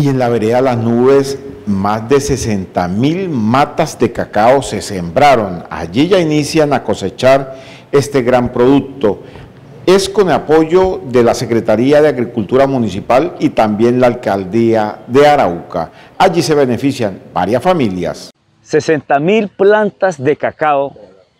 Y en la vereda Las Nubes, más de 60 mil matas de cacao se sembraron. Allí ya inician a cosechar este gran producto. Es con el apoyo de la Secretaría de Agricultura Municipal y también la Alcaldía de Arauca. Allí se benefician varias familias. 60 mil plantas de cacao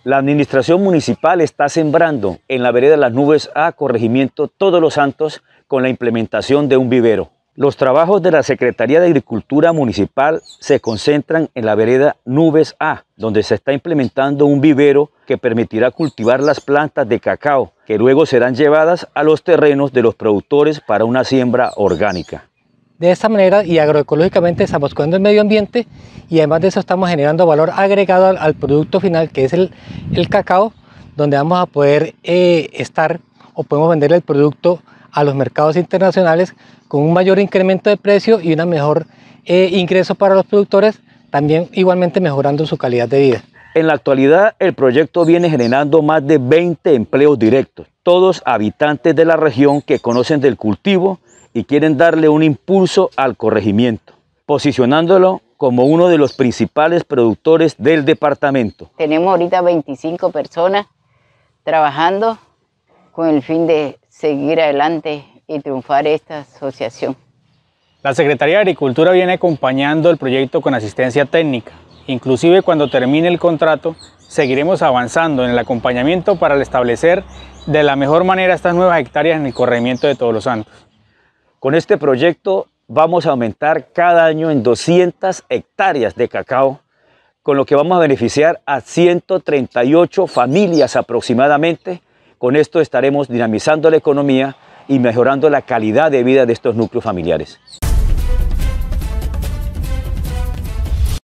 la administración municipal está sembrando en la vereda las nubes a corregimiento Todos los Santos con la implementación de un vivero. Los trabajos de la Secretaría de Agricultura Municipal se concentran en la vereda Nubes A, donde se está implementando un vivero que permitirá cultivar las plantas de cacao, que luego serán llevadas a los terrenos de los productores para una siembra orgánica. De esta manera y agroecológicamente estamos cuidando el medio ambiente y además de eso estamos generando valor agregado al, producto final que es el, el, cacao, donde vamos a poder eh, estar o podemos vender el producto a los mercados internacionales con un mayor incremento de precio y un mejor eh, ingreso para los productores, también igualmente mejorando su calidad de vida. En la actualidad, el proyecto viene generando más de 20 empleos directos, todos habitantes de la región que conocen del cultivo y quieren darle un impulso al corregimiento, posicionándolo como uno de los principales productores del departamento. Tenemos ahorita 25 personas trabajando con el fin de seguir adelante y triunfar esta asociación. La Secretaría de Agricultura viene acompañando el proyecto con asistencia técnica. Inclusive cuando termine el contrato, seguiremos avanzando en el acompañamiento para el establecer de la mejor manera estas nuevas hectáreas en el corregimiento de Todos los Santos. Con este proyecto vamos a aumentar cada año en 200 hectáreas de cacao, con lo que vamos a beneficiar a 138 familias aproximadamente con esto estaremos dinamizando la economía y mejorando la calidad de vida de estos núcleos familiares.